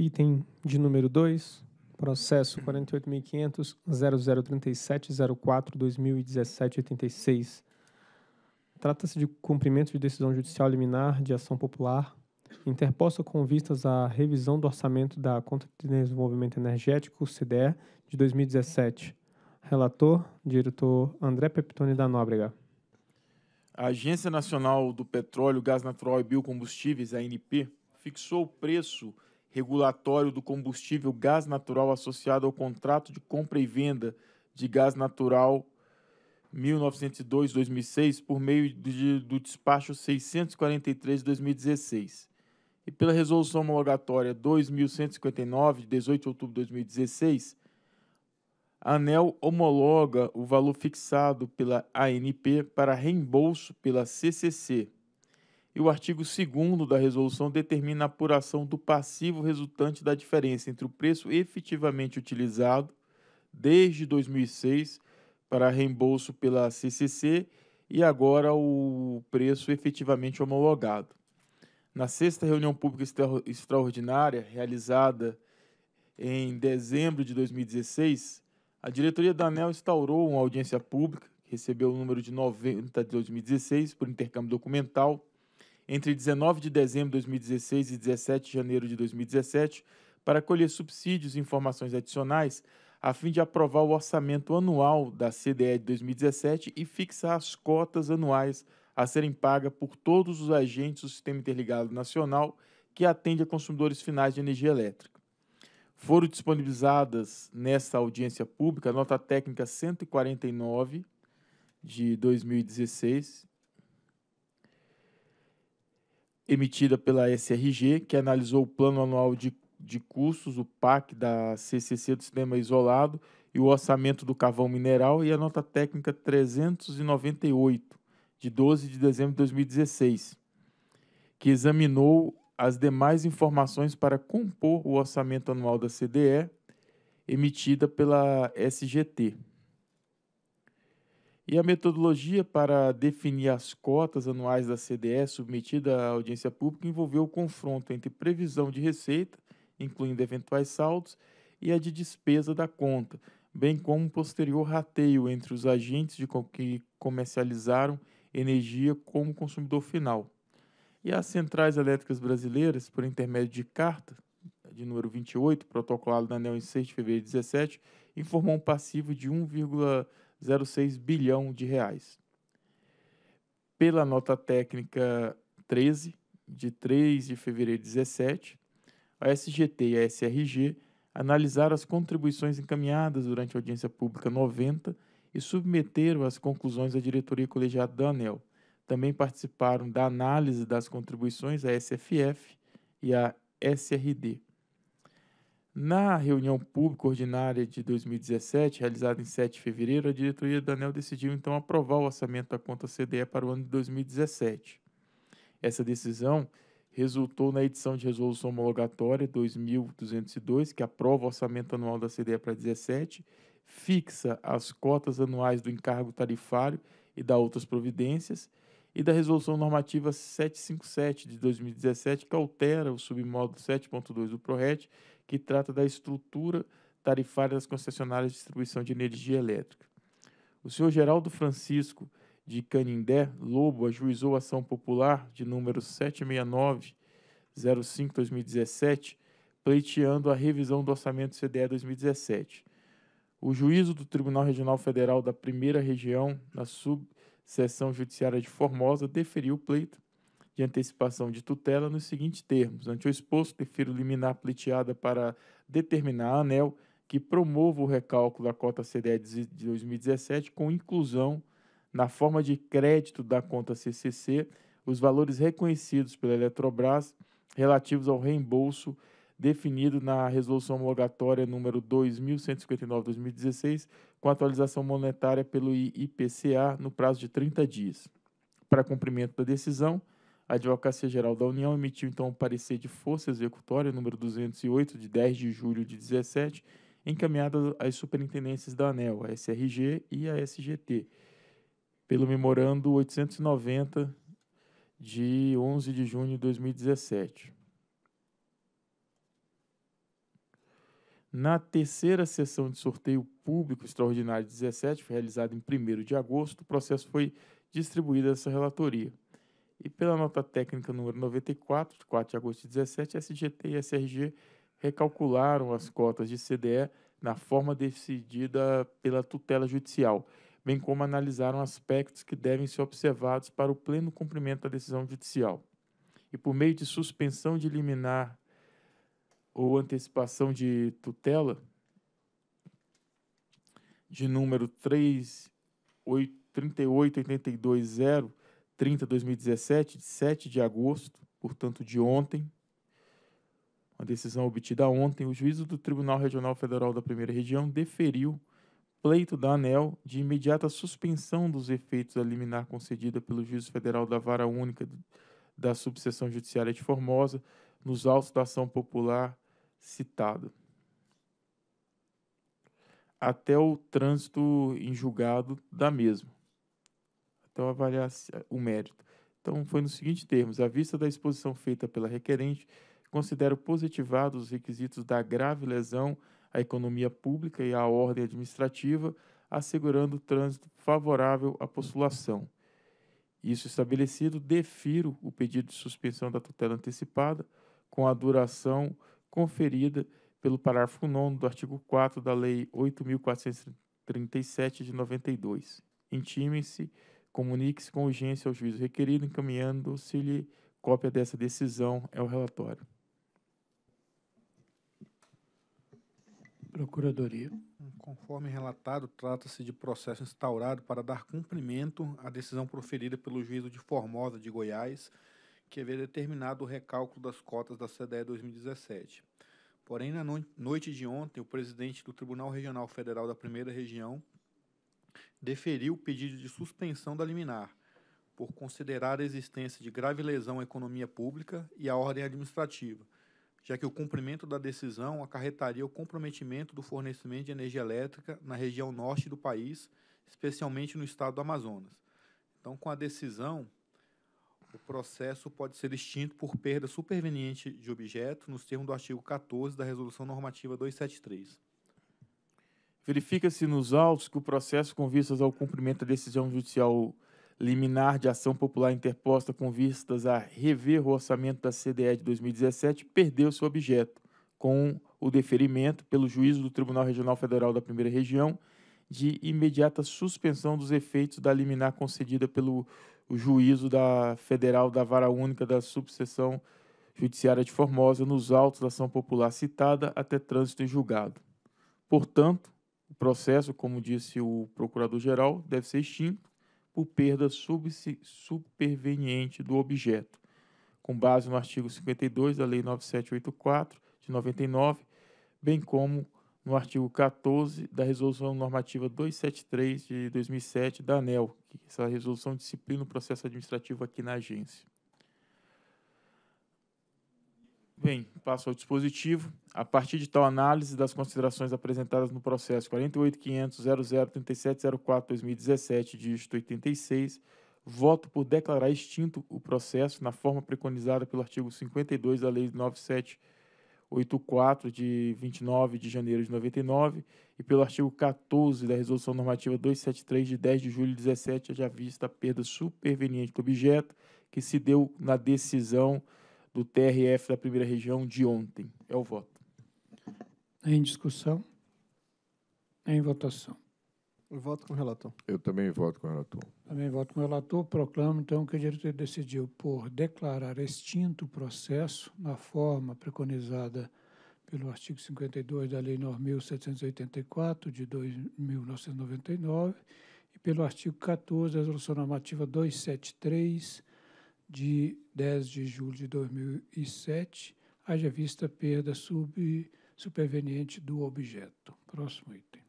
Item de número 2, processo 48.500.0037.04.2017.86. Trata-se de cumprimento de decisão judicial liminar de ação popular, interposta com vistas à revisão do orçamento da Conta de Desenvolvimento Energético, CDE, de 2017. Relator, diretor André Peptoni da Nóbrega. A Agência Nacional do Petróleo, Gás Natural e Biocombustíveis, ANP, fixou o preço regulatório do combustível gás natural associado ao contrato de compra e venda de gás natural 1902-2006 por meio de, do despacho 643-2016 e pela resolução homologatória 2159 de 18 de outubro de 2016 a ANEL homologa o valor fixado pela ANP para reembolso pela CCC e o artigo 2 da resolução determina a apuração do passivo resultante da diferença entre o preço efetivamente utilizado desde 2006 para reembolso pela CCC e agora o preço efetivamente homologado. Na sexta reunião pública extraordinária, realizada em dezembro de 2016, a diretoria da ANEL instaurou uma audiência pública, recebeu o número de 90 de 2016 por intercâmbio documental entre 19 de dezembro de 2016 e 17 de janeiro de 2017 para colher subsídios e informações adicionais a fim de aprovar o orçamento anual da CDE de 2017 e fixar as cotas anuais a serem pagas por todos os agentes do Sistema Interligado Nacional que atende a consumidores finais de energia elétrica. Foram disponibilizadas nessa audiência pública a nota técnica 149 de 2016, emitida pela SRG, que analisou o Plano Anual de, de Cursos, o PAC da CCC do Cinema Isolado e o Orçamento do carvão Mineral e a Nota Técnica 398, de 12 de dezembro de 2016, que examinou as demais informações para compor o Orçamento Anual da CDE, emitida pela SGT. E a metodologia para definir as cotas anuais da CDE submetida à audiência pública envolveu o confronto entre previsão de receita, incluindo eventuais saldos, e a de despesa da conta, bem como um posterior rateio entre os agentes de que comercializaram energia como consumidor final. E as centrais elétricas brasileiras, por intermédio de carta de número 28, protocolado na ANEL em 6 de fevereiro de 17, informou um passivo de 1, 0,6 bilhão de reais. Pela nota técnica 13, de 3 de fevereiro de 2017, a SGT e a SRG analisaram as contribuições encaminhadas durante a audiência pública 90 e submeteram as conclusões à diretoria colegiada da ANEL. Também participaram da análise das contribuições à SFF e à SRD. Na reunião pública ordinária de 2017, realizada em 7 de fevereiro, a diretoria da ANEL decidiu então aprovar o orçamento da conta CDE para o ano de 2017. Essa decisão resultou na edição de resolução homologatória 2202, que aprova o orçamento anual da CDE para 2017, fixa as cotas anuais do encargo tarifário e dá outras providências, e da Resolução Normativa 757 de 2017, que altera o submódulo 7.2 do PRORET, que trata da estrutura tarifária das concessionárias de distribuição de energia elétrica. O senhor Geraldo Francisco de Canindé Lobo ajuizou a ação popular de número 769-05-2017, pleiteando a revisão do orçamento CDE 2017. O juízo do Tribunal Regional Federal da Primeira Região, na sub Seção Judiciária de Formosa deferiu o pleito de antecipação de tutela nos seguintes termos. Ante o exposto, defiro liminar pleiteada para determinar a ANEL que promova o recálculo da cota CDE de 2017 com inclusão na forma de crédito da conta CCC os valores reconhecidos pela Eletrobras relativos ao reembolso definido na Resolução Homologatória número 2159-2016, com atualização monetária pelo IPCA no prazo de 30 dias. Para cumprimento da decisão, a Advocacia Geral da União emitiu então o parecer de força executória número 208 de 10 de julho de 17, encaminhada às superintendências da ANEL, a SRG e a SGT, pelo memorando 890 de 11 de junho de 2017. Na terceira sessão de sorteio público extraordinário 17, realizada em 1 de agosto, o processo foi distribuído a essa relatoria. E pela nota técnica número 94, de 4 de agosto de 17, SGT e SRG recalcularam as cotas de CDE na forma decidida pela tutela judicial, bem como analisaram aspectos que devem ser observados para o pleno cumprimento da decisão judicial. E por meio de suspensão de liminar ou antecipação de tutela de número 3 30 2017, de 7 de agosto, portanto de ontem, uma decisão obtida ontem, o juízo do Tribunal Regional Federal da Primeira Região deferiu pleito da ANEL de imediata suspensão dos efeitos da liminar concedida pelo juízo federal da Vara Única da Subseção Judiciária de Formosa nos autos da ação popular citado. Até o trânsito em julgado da mesma. Então, Até o avaliar o mérito. Então, foi nos seguintes termos: à vista da exposição feita pela requerente, considero positivados os requisitos da grave lesão à economia pública e à ordem administrativa, assegurando o trânsito favorável à postulação. Isso estabelecido, defiro o pedido de suspensão da tutela antecipada com a duração conferida pelo parágrafo 9 do artigo 4 da Lei 8.437 de 92. Intime-se, comunique-se com urgência ao juízo requerido, encaminhando-se-lhe cópia dessa decisão é o relatório. Procuradoria. Conforme relatado, trata-se de processo instaurado para dar cumprimento à decisão proferida pelo juízo de Formosa de Goiás, que havia determinado o recálculo das cotas da CDE 2017. Porém, na noite de ontem, o presidente do Tribunal Regional Federal da Primeira Região deferiu o pedido de suspensão da liminar, por considerar a existência de grave lesão à economia pública e à ordem administrativa, já que o cumprimento da decisão acarretaria o comprometimento do fornecimento de energia elétrica na região norte do país, especialmente no estado do Amazonas. Então, com a decisão, o processo pode ser extinto por perda superveniente de objeto nos termos do artigo 14 da Resolução Normativa 273. Verifica-se nos autos que o processo com vistas ao cumprimento da decisão judicial liminar de ação popular interposta com vistas a rever o orçamento da CDE de 2017 perdeu seu objeto com o deferimento pelo juízo do Tribunal Regional Federal da Primeira Região de imediata suspensão dos efeitos da liminar concedida pelo o juízo da Federal da Vara Única da Subseção Judiciária de Formosa nos autos da ação popular citada até trânsito em julgado. Portanto, o processo, como disse o procurador-geral, deve ser extinto por perda superveniente do objeto, com base no artigo 52 da Lei 9784 de 99, bem como no artigo 14 da Resolução Normativa 273 de 2007 da ANEL, que essa resolução disciplina o processo administrativo aqui na agência. Bem, passo ao dispositivo. A partir de tal análise das considerações apresentadas no processo 48.500.0037.04.2017, 2017 dígito 86, voto por declarar extinto o processo na forma preconizada pelo artigo 52 da Lei 97 84 de 29 de janeiro de 99 e pelo artigo 14 da Resolução Normativa 273 de 10 de julho de 17, já vista a perda superveniente do objeto que se deu na decisão do TRF da primeira região de ontem. É o voto. Em discussão? Em votação. Eu voto com o relator. Eu também voto com o relator. Também voto com o relator. Proclamo, então, que a diretoria decidiu por declarar extinto o processo na forma preconizada pelo artigo 52 da Lei nº 1784, de 1999, e pelo artigo 14 da Resolução Normativa 273, de 10 de julho de 2007, haja vista perda sub, superveniente do objeto. Próximo item.